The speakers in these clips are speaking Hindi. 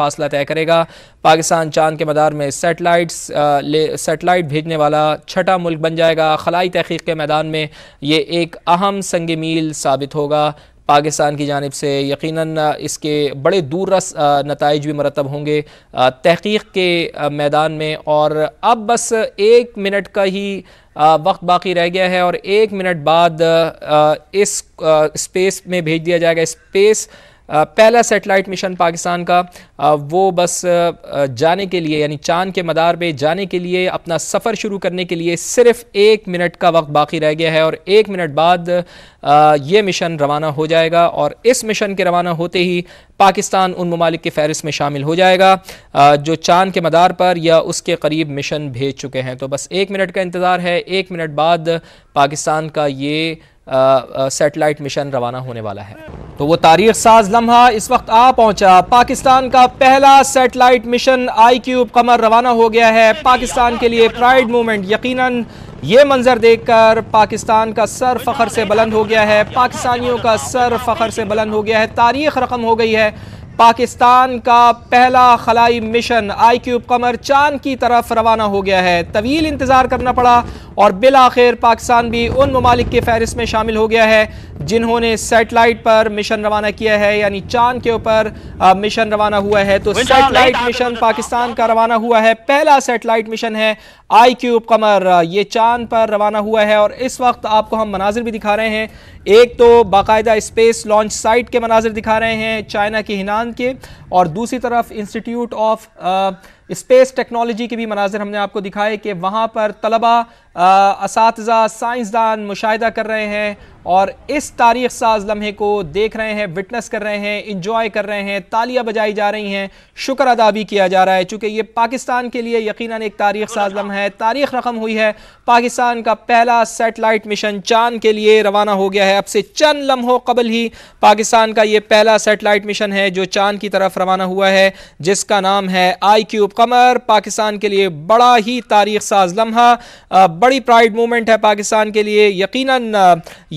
फासला तय करेगा पाकिस्तान चांद के मदार में सेटेलाइट्स सेटेलाइट भेजने वाला छठा मुल्क बन जाएगा खलाई तहकीक के मैदान में ये एक अहम संग मील साबित होगा पाकिस्तान की जानब से यकीनन इसके बड़े दूर रस नतज भी मरतब होंगे तहकीक के मैदान में और अब बस एक मिनट का ही वक्त बाकी रह गया है और एक मिनट बाद इस स्पेस में भेज दिया जाएगा स्पेस पहला सेटेलाइट मिशन पाकिस्तान का वो बस जाने के लिए यानी चांद के मदार पे जाने के लिए अपना सफ़र शुरू करने के लिए सिर्फ एक मिनट का वक्त बाकी रह गया है और एक मिनट बाद ये मिशन रवाना हो जाएगा और इस मिशन के रवाना होते ही पाकिस्तान उन ममालिक के फहरिस्त में शामिल हो जाएगा जो चांद के मदार पर या उसके करीब मिशन भेज चुके हैं तो बस एक मिनट का इंतज़ार है एक मिनट बाद पाकिस्तान का ये सेटेलाइट मिशन रवाना होने वाला है तो वो तारीख साज लम्हा इस वक्त आ पहुंचा पाकिस्तान का पहला satellite mission I cube Qamar रवाना हो गया है पाकिस्तान के लिए प्राइड मूवमेंट यकीनन ये मंज़र देखकर पाकिस्तान का सर फ़खर से बुलंद हो गया है पाकिस्तानियों का सर फ़खर से बुलंद हो गया है तारीख रकम हो गई है पाकिस्तान का पहला खलाई मिशन आई क्यूब कमर चांद की तरफ रवाना हो गया है तवील इंतज़ार करना पड़ा और बिल आखिर पाकिस्तान भी उन ममालिक की फहरिस्त में शामिल हो गया है जिन्होंने सेटेलाइट पर मिशन रवाना किया है यानी चांद के ऊपर मिशन रवाना हुआ है तो सेटेलाइट मिशन पाकिस्तान का रवाना हुआ है पहला सेटेलाइट मिशन है आई क्यूब कमर ये चांद पर रवाना हुआ है और इस वक्त आपको हम मनाजिर भी दिखा रहे हैं एक तो बाकायदा स्पेस लॉन्च साइट के मनाजिर दिखा रहे हैं चाइना की हिनान के और दूसरी तरफ इंस्टीट्यूट ऑफ स्पेस टेक्नोलॉजी के भी मनाजिर हमने आपको दिखाए कि वहाँ पर तलबा इस साइंसदान मुशाह कर रहे हैं और इस तारीख साज लम्हे को देख रहे हैं विटनेस कर रहे हैं इंजॉय कर रहे हैं तालियां बजाई जा रही हैं शुक्र अदा भी किया जा रहा है चूँकि ये पाकिस्तान के लिए यकीनन एक तारीख साज लम्हा है तारीख रकम हुई है पाकिस्तान का पहला सेटेलाइट मिशन चांद के लिए रवाना हो गया है अब से चंद लम्हों कबल ही पाकिस्तान का ये पहला सेटेलाइट मिशन है जो चांद की तरफ रवाना हुआ है जिसका नाम है आई क्यूब कमर पाकिस्तान के लिए बड़ा ही तारीख साज लम्हा बड़ी प्राइड मूवमेंट है पाकिस्तान के लिए यकीनन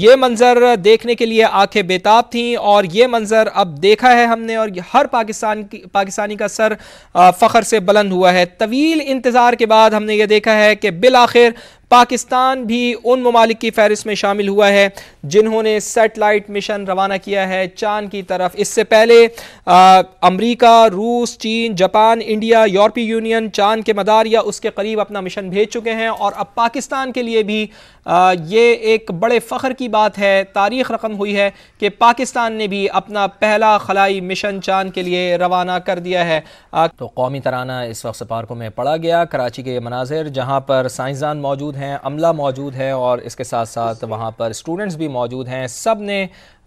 ये मंज़र देखने के लिए आंखें बेताब थीं और ये मंज़र अब देखा है हमने और हर पाकिस्तान की पाकिस्तानी का सर फ़खर से बुलंद हुआ है तवील इंतज़ार के बाद हमने ये देखा है कि बिल आखिर पाकिस्तान भी उन ममालिक की फहरिस्त में शामिल हुआ है जिन्होंने सेटेलाइट मिशन रवाना किया है चांद की तरफ इससे पहले अमरीका रूस चीन जापान इंडिया यूरोपीय यूनियन चांद के मदार या उसके करीब अपना मिशन भेज चुके हैं और अब पाकिस्तान के लिए भी आ, ये एक बड़े फ़ख्र की बात है तारीख रकम हुई है कि पाकिस्तान ने भी अपना पहला खलाई मिशन चांद के लिए रवाना कर दिया है आ, तो कौमी तराना इस वक्त पार्कों में पड़ा गया कराची के मनाजिर जहाँ पर साइंसदान मौजूद हैं हैं अमला मौजूद है और इसके साथ साथ वहाँ पर स्टूडेंट्स भी मौजूद हैं सब ने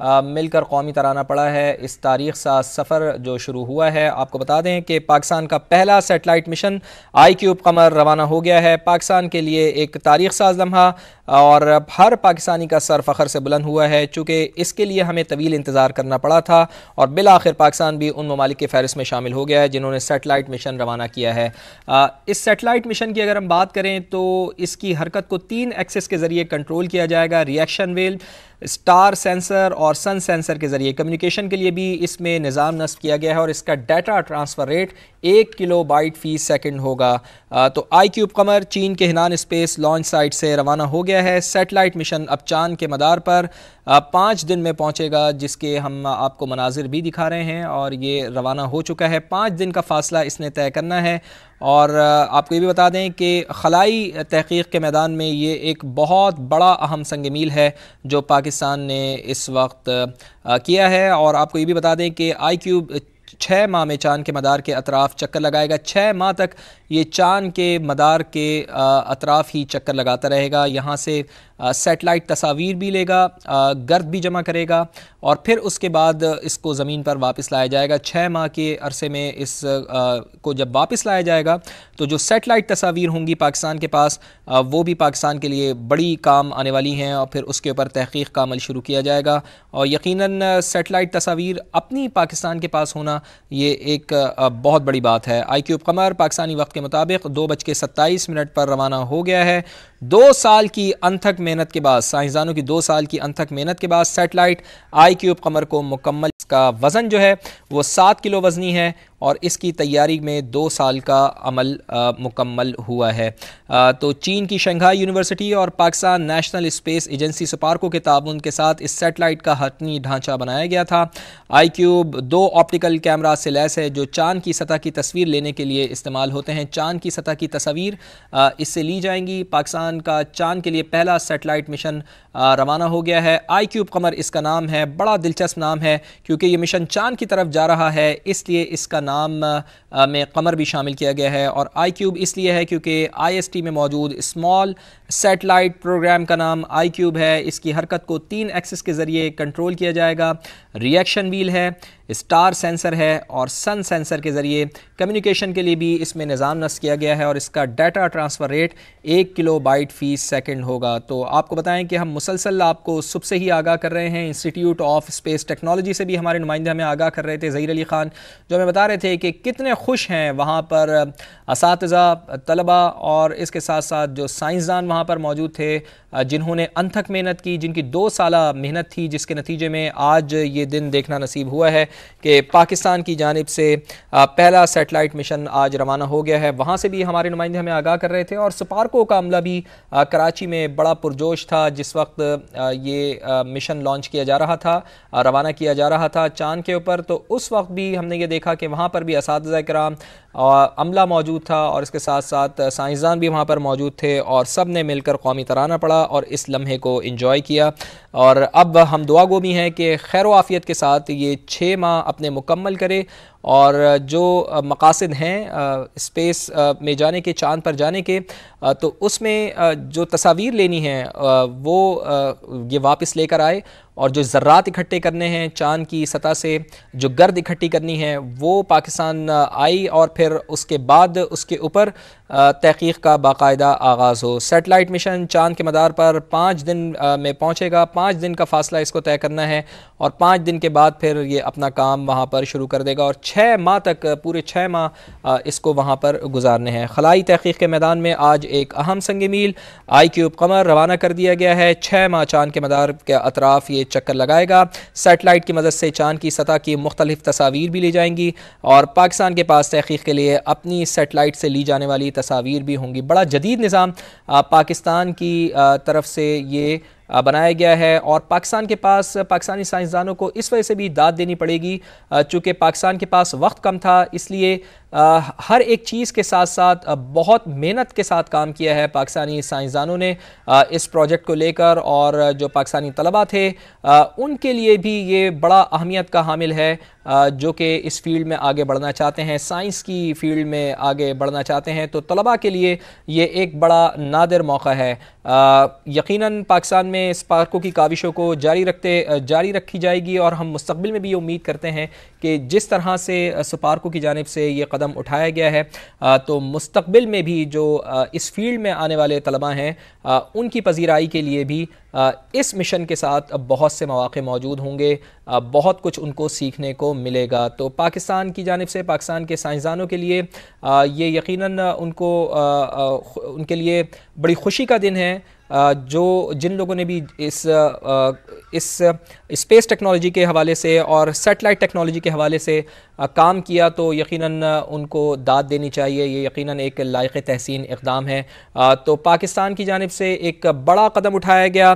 मिलकर कौमी तराना पड़ा है इस तारीख सा सफ़र जो शुरू हुआ है आपको बता दें कि पाकिस्तान का पहला satellite mission I cube Qamar रवाना हो गया है पाकिस्तान के लिए एक तारीख साज लम्हा और हर पाकिस्तानी का सर फ़खर से बुलंद हुआ है चूँकि इसके लिए हमें तवील इंतज़ार करना पड़ा था और बिल आखिर पाकिस्तान भी उन ममालिक के में शामिल हो गया है जिन्होंने सेटेलाइट मिशन रवाना किया है आ, इस सेटेलाइट मिशन की अगर हम बात करें तो इसकी हरकत को तीन एक्सेस के ज़रिए कंट्रोल किया जाएगा रिएक्शन वेल स्टार सेंसर और और सन सेंसर के ज़रिए कम्युनिकेशन के लिए भी इसमें निज़ाम नस्ब किया गया है और इसका डाटा ट्रांसफ़र रेट एक किलो बाइट फी सेकेंड होगा तो आई क्यूब कमर चीन के हिनान स्पेस लॉन्च साइट से रवाना हो गया है सेटेलाइट मिशन अब चांद के मदार पर पाँच दिन में पहुँचेगा जिसके हम आपको मनाजिर भी दिखा रहे हैं और ये रवाना हो चुका है पाँच दिन का फासला इसने तय करना है और आपको ये भी बता दें कि खलाई तहकीक के मैदान में ये एक बहुत बड़ा अहम संग मील है जो पाकिस्तान ने इस वक्त किया है और आपको ये भी बता दें कि आई क्यूब छः माह में चाँद के मदार के अतराफ चक्कर लगाएगा छः माह तक ये चांद के मदार के अतराफ ही चक्कर लगाता रहेगा यहाँ से सेटेलाइट तस्वीर भी लेगा गर्द भी जमा करेगा और फिर उसके बाद इसको ज़मीन पर वापस लाया जाएगा छः माह के अरसे में इस आ, को जब वापस लाया जाएगा तो जो सेटेलाइट तस्वीर होंगी पाकिस्तान के पास आ, वो भी पाकिस्तान के लिए बड़ी काम आने वाली हैं और फिर उसके ऊपर तहकीक का अमल शुरू किया जाएगा और यकीन सेटेलाइट तस्वीर अपनी पाकिस्तान के पास होना ये एक बहुत बड़ी बात है आई क्यूब कमर पाकिस्तानी वक्त के मुताबिक दो बज के सत्ताईस मिनट पर रवाना हो गया है दो साल की अनथक मेहनत के बाद साइंसदानों की दो साल की अनथक मेहनत के बाद सेटेलाइट आई क्यूब कमर को मुकम्मल इसका वज़न जो है वो सात किलो वज़नी है और इसकी तैयारी में दो साल का अमल आ, मुकम्मल हुआ है आ, तो चीन की शंघाई यूनिवर्सिटी और Pakistan national space agency SUPARCO के ताबन के साथ इस सेटेलाइट का हतनी ढांचा बनाया गया था आई क्यूब दो ऑप्टिकल कैमरा से लैस है जो चांद की सतह की तस्वीर लेने के लिए इस्तेमाल होते हैं चांद की सतह की तस्वीर इससे ली जाएंगी पाकिस्तान का चांद के लिए पहला सेटेलाइट मिशन रवाना हो गया है आई क्यूब कमर इसका नाम है बड़ा दिलचस्प नाम है क्योंकि ये मिशन चांद की तरफ जा रहा है इसलिए इसका नाम में कमर भी शामिल किया गया है और आई क्यूब इसलिए है क्योंकि आई एस टी में मौजूद स्मॉल सेटेलाइट प्रोग्राम का नाम आई क्यूब है इसकी हरकत को तीन एक्सेस के ज़रिए कंट्रोल किया जाएगा रिएक्शन व्हील है स्टार सेंसर है और सन सेंसर के ज़रिए कम्युनिकेशन के लिए भी इसमें निज़ाम नस्ब किया गया है और इसका डाटा ट्रांसफ़र रेट एक किलो बाइट फ़ी सेकेंड होगा तो आपको बताएं कि हम मुसलसल आपको सुबह से ही आगाह कर रहे हैं इंस्टीट्यूट ऑफ स्पेस टेक्नोलॉजी से भी हमारे नुमाइंदे हमें आगाह कर रहे थे ज़हीर अली ख़ान जो हमें बता रहे थे कि कितने खुश हैं वहाँ पर इस तलबा और इसके साथ साथ जो साइंसदान वहाँ पर मौजूद थे जिन्होंने अनथक मेहनत की जिनकी दो साल मेहनत थी जिसके नतीजे में आज ये दिन देखना नसीब हुआ है कि पाकिस्तान की जानब से पहला सेटेलाइट मिशन आज रवाना हो गया है वहाँ से भी हमारे नुमाइंदे हमें आगाह कर रहे थे और सुपारको का अमला भी कराची में बड़ा पुरजोश था जिस वक्त ये मिशन लॉन्च किया जा रहा था रवाना किया जा रहा था चांद के ऊपर तो उस वक्त भी हमने ये देखा कि वहाँ पर भी इस कराम अमला मौजूद था और इसके साथ साथ साइंसदान भी वहाँ पर मौजूद थे और सब ने मिलकर कौमी तराना पड़ा और इस लम्हे को इंजॉय किया और अब हम दुआ गो भी हैं कि खैर आफ़ियत के साथ ये छः माह अपने मुकम्मल करे और जो मकासद हैं स्पेस में जाने के चांद पर जाने के तो उसमें जो तस्वीर लेनी है वो ये वापस लेकर आए और जो ज़र्रात इकट्ठे करने हैं चांद की सतह से जो गर्द इकट्ठी करनी है वो पाकिस्तान आई और फिर उसके बाद उसके ऊपर तहकीक का बाकायदा आगाज़ हो सेटेलाइट मिशन चांद के मदार पर पाँच दिन में पहुँचेगा पाँच दिन का फासला इसको तय करना है और पाँच दिन के बाद फिर ये अपना काम वहाँ पर शुरू कर देगा और छः माह तक पूरे छः माह इसको वहाँ पर गुजारने हैं खलाई तहकीक के मैदान में आज एक अहम संग मील आई क्यूब कमर रवाना कर दिया गया है छः माह चांद के मदार के अतराफ़ ये चक्कर लगाएगा सेटेलाइट की मदद से चांद की सतह की मुख्तलिफ तस्वीर भी ली जाएंगी और पाकिस्तान के पास तहकीक के लिए अपनी सेटेलाइट से ली जाने वाली तस्वीर भी होंगी बड़ा जदीद निज़ाम पाकिस्तान की तरफ से ये बनाया गया है और पाकिस्तान के पास पाकिस्तानी साइंसदानों को इस वजह से भी दाद देनी पड़ेगी चूँकि पाकिस्तान के पास वक्त कम था इसलिए हर एक चीज़ के साथ साथ बहुत मेहनत के साथ काम किया है पाकिस्तानी साइंसदानों ने इस प्रोजेक्ट को लेकर और जो पाकिस्तानी तलबा थे उनके लिए भी ये बड़ा अहमियत का हामिल है जो कि इस फील्ड में आगे बढ़ना चाहते हैं साइंस की फील्ड में आगे बढ़ना चाहते हैं तो तलबा के लिए ये एक बड़ा नादिर मौका है यकीनन पाकिस्तान में में स्पार्को की काविशों को जारी रखते जारी रखी जाएगी और हम मुस्तबिल में भी ये उम्मीद करते हैं कि जिस तरह से स्पार्को की जानब से ये कदम उठाया गया है तो मुस्तबिल में भी जो इस फील्ड में आने वाले तलबा हैं उनकी पजीराई के लिए भी इस मिशन के साथ अब बहुत से मौाक़े मौजूद होंगे बहुत कुछ उनको सीखने को मिलेगा तो पाकिस्तान की जानब से पाकिस्तान के साइंसदानों के लिए ये यकीनन उनको उनके लिए बड़ी खुशी का दिन है जो जिन लोगों ने भी इस इस स्पेस टेक्नोलॉजी के हवाले से और सेटेलाइट टेक्नोलॉजी के हवाले से काम किया तो यकीनन उनको दाद देनी चाहिए ये यकीनन एक लायक तहसीन इकदाम है तो पाकिस्तान की जानब से एक बड़ा कदम उठाया गया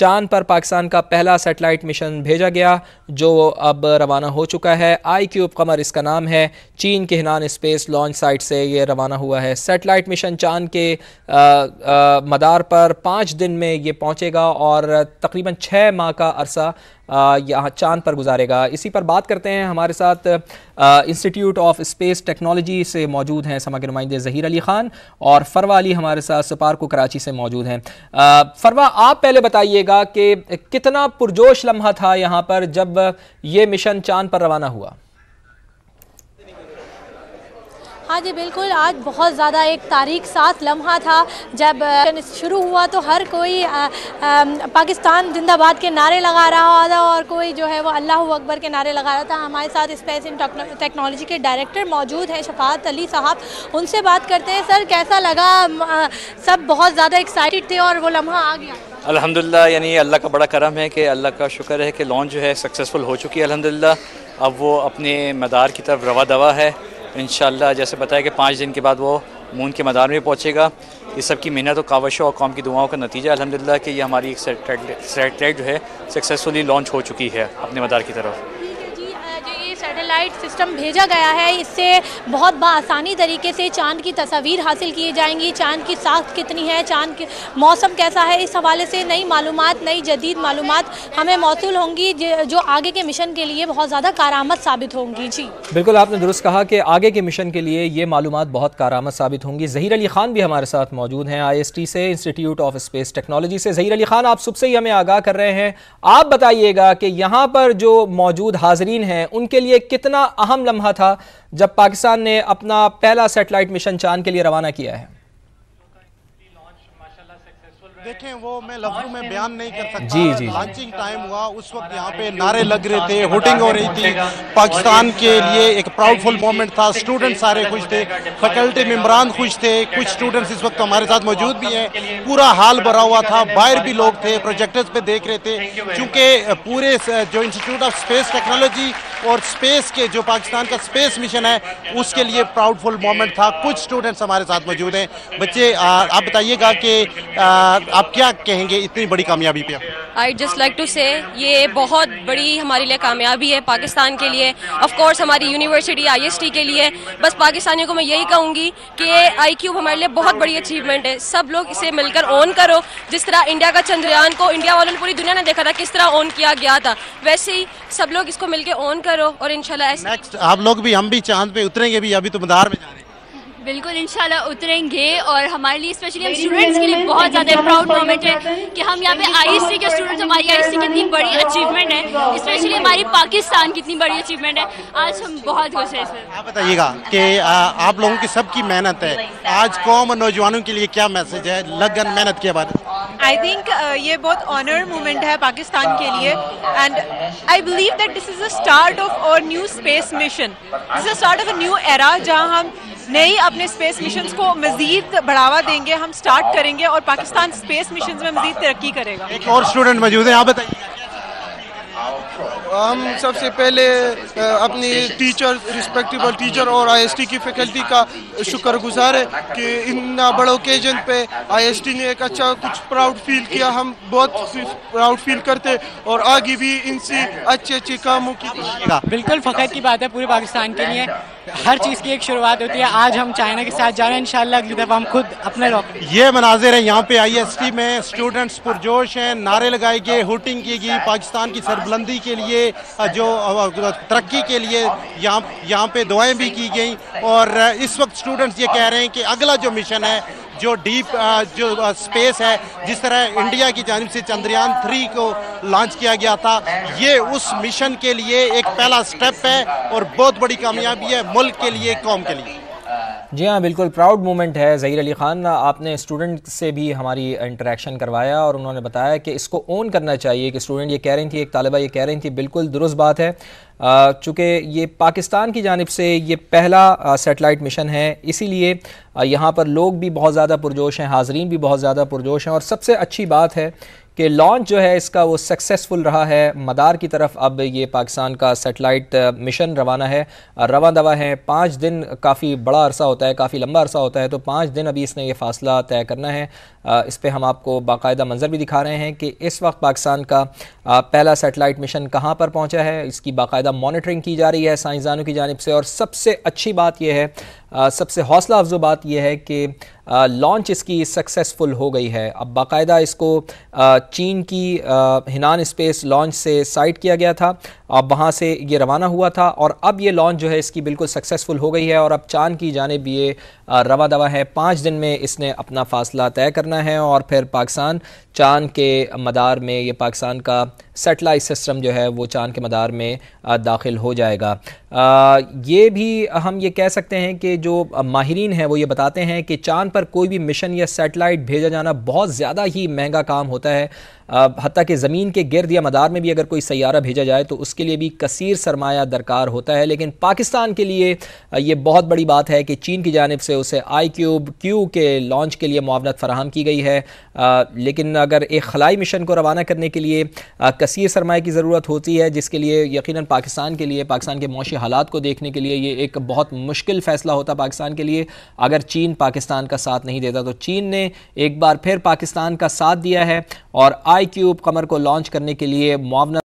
चांद पर पाकिस्तान का पहला सेटेलाइट मिशन भेजा गया जो अब रवाना हो चुका है आई क्यूब कमर इसका नाम है चीन के हिनान स्पेस लॉन्च साइट से ये रवाना हुआ है सेटेलाइट मिशन चांद के आ, आ, मदार पर पाँच दिन में ये पहुँचेगा और तकरीबन छः माह का अरसा यहाँ चांद पर गुजारेगा इसी पर बात करते हैं हमारे साथ इंस्टीट्यूट ऑफ स्पेस टेक्नोलॉजी से मौजूद हैं समा के नुमाइंदे ज़हीर अली ख़ान और फरवा अली हमारे साथ सुपार को कराची से मौजूद हैं फरवा आप पहले बताइएगा बताइएगा कि कितना पुरजोश लम्हा था यहाँ पर जब ये मिशन चांद पर रवाना हुआ हाँ जी बिल्कुल आज बहुत ज़्यादा एक तारीख सात लम्हा था जब शुरू हुआ तो हर कोई आ, आ, पाकिस्तान जिंदाबाद के नारे लगा रहा था और कोई जो है वो अल्लाह अकबर के नारे लगा रहा था हमारे साथ स्पेस इन टेक्नोलॉजी के डायरेक्टर मौजूद हैं शफात अली साहब उनसे बात करते हैं सर कैसा लगा आ, सब बहुत ज़्यादा एक्साइटेड थे और वो लम्हा आ गया अल्हम्दुलिल्लाह यानी अल्लाह का बड़ा करम है कि अल्लाह का शुक्र है कि लॉन्च जो है सक्सेसफुल हो चुकी है अल्हम्दुलिल्लाह अब वो अपने मदार की तरफ रवा दवा है इन जैसे बताया कि पाँच दिन के बाद वो मून के मदार में पहुँचेगा इस सब की मेहनत और कावशों और कौम की दुआओं का नतीजा अलहमदिल्ला कि ये हमारी एक सेटेलाइट जो है सक्सेसफुली लॉन्च हो चुकी है अपने मदार की तरफ सैटेलाइट सिस्टम भेजा गया है इससे बहुत बसानी तरीके से चांद की तस्वीर हासिल की जाएंगी चांद की साख कितनी है चांद के मौसम कैसा है इस हवाले से नई मालूम नई जदीद मालूम हमें मौसू होंगी जो आगे के मिशन के लिए बहुत ज़्यादा कारामद साबित होंगी जी बिल्कुल आपने दुरुस्त कहा कि आगे के मिशन के लिए ये मालूम बहुत कारामद साबित होंगी जहीर अली खान भी हमारे साथ मौजूद हैं आई एस टी से इंस्टीट्यूट ऑफ स्पेस टेक्नोलॉजी से जहीर अली खान आप सबसे ही हमें आगाह कर रहे हैं आप बताइएगा कि यहाँ पर जो मौजूद हाजरीन हैं उनके लिए कितना कितना अहम लम्हा था जब पाकिस्तान ने अपना पहला सेटेलाइट मिशन चांद के लिए रवाना किया है देखें वो मैं लफ्जों में बयान नहीं कर सकता जी जी लॉन्चिंग टाइम हुआ उस वक्त यहाँ पे नारे लग रहे थे होटिंग हो रही थी पाकिस्तान के लिए एक प्राउडफुल uh, मोमेंट था स्टूडेंट सारे खुश थे फैकल्टी मेम्बरान खुश थे कुछ स्टूडेंट्स इस वक्त हमारे साथ मौजूद भी हैं पूरा हाल भरा हुआ था बाहर भी लोग थे प्रोजेक्टर्स पे देख रहे थे चूँकि uh, पूरे uh, जो इंस्टीट्यूट ऑफ स्पेस टेक्नोलॉजी और स्पेस के जो पाकिस्तान का स्पेस मिशन है उसके लिए प्राउडफुल मोमेंट था कुछ स्टूडेंट्स हमारे साथ मौजूद हैं बच्चे आप बताइएगा कि आप क्या कहेंगे इतनी बड़ी कामयाबी पे आई जस्ट लाइक टू से ये बहुत बड़ी हमारे लिए कामयाबी है पाकिस्तान के लिए ऑफ कोर्स हमारी यूनिवर्सिटी आईएसटी के लिए बस पाकिस्तानियों को मैं यही कहूँगी कि आई क्यूब हमारे लिए बहुत बड़ी अचीवमेंट है सब लोग इसे मिलकर ऑन करो जिस तरह इंडिया का चंद्रयान को इंडिया वालों ने पूरी दुनिया ने देखा था किस तरह ऑन किया गया था वैसे ही सब लोग इसको मिलकर ऑन करो और इनशाला आप लोग भी हम भी चांद पे उतरेंगे भी अभी तो मदार में जा रहे हैं बिल्कुल इंशाल्लाह उतरेंगे और हमारे लिए स्पेशली हम स्टूडेंट्स के लिए बहुत ज़्यादा प्राउड मोमेंट है कि हम यहाँ पे आई के स्टूडेंट्स हमारी आई कितनी बड़ी अचीवमेंट है स्पेशली हमारी पाकिस्तान कितनी बड़ी अचीवमेंट है आज हम बहुत खुश हैं सर आप बताइएगा कि आप लोगों की सबकी मेहनत है आज कौम और नौजवानों के लिए क्या मैसेज है लगन मेहनत के बाद आई थिंक ये बहुत ऑनर मोमेंट है पाकिस्तान के लिए and I believe that this is the start of our new space mission this is start of a new era जहाँ हम नई अपने स्पेस मिशन को मजीद बढ़ावा देंगे हम स्टार्ट करेंगे और पाकिस्तान स्पेस मिशन में मजीद तरक्की करेगा एक और स्टूडेंट मौजूद है आप बताइए हम सबसे पहले अपनी टीचर रिस्पेक्टेबल टीचर और आईएसटी की फैकल्टी का शुक्रगुजार है कि इन बड़े ओकेजन पे आईएसटी ने एक अच्छा कुछ प्राउड फील किया हम बहुत प्राउड फील करते और आगे भी इनसे अच्छे अच्छे कामों की बिल्कुल फ़ख्र की बात है पूरे पाकिस्तान के लिए हर चीज़ की एक शुरुआत होती है आज हम चाइना के साथ जा रहे हैं इंशाल्लाह अगली दफ़ा हम खुद अपने ये मनाजिर है यहाँ पे आईएसटी में स्टूडेंट्स पुरजोश हैं नारे लगाए गए होटिंग की गई पाकिस्तान की सरबलंदी के लिए जो तरक्की के लिए यहाँ यहाँ पे दुआएं भी की गई और इस वक्त स्टूडेंट्स ये कह रहे हैं कि अगला जो मिशन है जो डीप जो स्पेस है जिस तरह इंडिया की जानब से चंद्रयान थ्री को लॉन्च किया गया था ये उस मिशन के लिए एक पहला स्टेप है और बहुत बड़ी कामयाबी है मुल्क के लिए कौम के लिए जी हाँ बिल्कुल प्राउड मोमेंट है ज़हीर अली ख़ान आपने स्टूडेंट से भी हमारी इंटरेक्शन करवाया और उन्होंने बताया कि इसको ओन करना चाहिए कि स्टूडेंट ये कह रही थी एक तलबा ये कह रही थी बिल्कुल दुरुस्त बात है चूँकि ये पाकिस्तान की जानब से ये पहला सेटेलाइट मिशन है इसीलिए यहाँ पर लोग भी बहुत ज़्यादा पुरजोश हैं हाजरीन भी बहुत ज़्यादा पुरजोश हैं और सबसे अच्छी बात है कि लॉन्च जो है इसका वो सक्सेसफुल रहा है मदार की तरफ अब ये पाकिस्तान का सेटेलाइट मिशन uh, रवाना है रवा दवा है पाँच दिन काफ़ी बड़ा अरसा होता है काफ़ी लंबा अरसा होता है तो पाँच दिन अभी इसने ये फासला तय करना है uh, इस पर हम आपको बाकायदा मंजर भी दिखा रहे हैं कि इस वक्त पाकिस्तान का uh, पहला सेटेलाइट मिशन कहाँ पर पहुँचा है इसकी बाकायदा मॉनिटरिंग की जा रही है साइंसदानों की जानब से और सबसे अच्छी बात यह है सबसे हौसला अफजो बात यह है कि लॉन्च इसकी सक्सेसफुल हो गई है अब बाकायदा इसको चीन की हिनान स्पेस लॉन्च से साइट किया गया था अब वहाँ से ये रवाना हुआ था और अब ये लॉन्च जो है इसकी बिल्कुल सक्सेसफुल हो गई है और अब चांद की जानब ये रवा दवा है पाँच दिन में इसने अपना फासला तय करना है और फिर पाकिस्तान चांद के मदार में ये पाकिस्तान का सेटेलाइट सिस्टम जो है वो चांद के मदार में दाखिल हो जाएगा आ, ये भी हम ये कह सकते हैं कि जो माहरीन हैं वो ये बताते हैं कि चांद पर पर कोई भी मिशन या सेटेलाइट भेजा जाना बहुत ज़्यादा ही महंगा काम होता है हती कि ज़मीन के गर्द या मदार में भी अगर कोई सैारा भेजा जाए तो उसके लिए भी कसर सरमाया दरकार होता है लेकिन पाकिस्तान के लिए ये बहुत बड़ी बात है कि चीन की जानब से उसे आई क्यूब क्यू के लॉन्च के लिए मुआवनत फराहम की गई है लेकिन अगर एक खलाई मिशन को रवाना करने के लिए कसर सरमाए की ज़रूरत होती है जिसके लिए यकीन पाकिस्तान के लिए पाकिस्तान के मौशी हालात को देखने के लिए ये एक बहुत मुश्किल फ़ैसला होता पाकिस्तान के लिए अगर चीन पाकिस्तान का साथ नहीं देता तो चीन ने एक बार फिर पाकिस्तान का साथ दिया है और आई आई क्यूब कमर को लॉन्च करने के लिए मुआवना